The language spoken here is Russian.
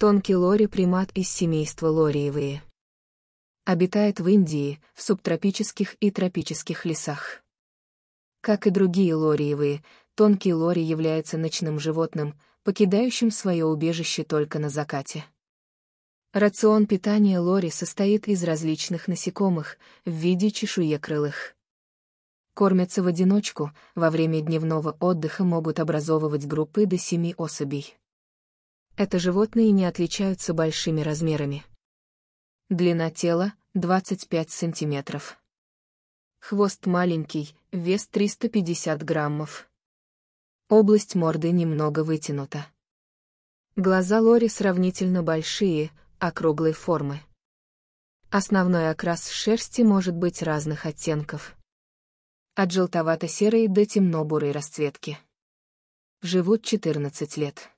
Тонкий лори – примат из семейства лориевые. Обитает в Индии, в субтропических и тропических лесах. Как и другие лориевые, тонкий лори является ночным животным, покидающим свое убежище только на закате. Рацион питания лори состоит из различных насекомых в виде чешуекрылых. Кормятся в одиночку, во время дневного отдыха могут образовывать группы до семи особей. Это животные не отличаются большими размерами. Длина тела — 25 сантиметров. Хвост маленький, вес 350 граммов. Область морды немного вытянута. Глаза Лори сравнительно большие, округлой формы. Основной окрас шерсти может быть разных оттенков. От желтовато-серой до темно-бурой расцветки. Живут 14 лет.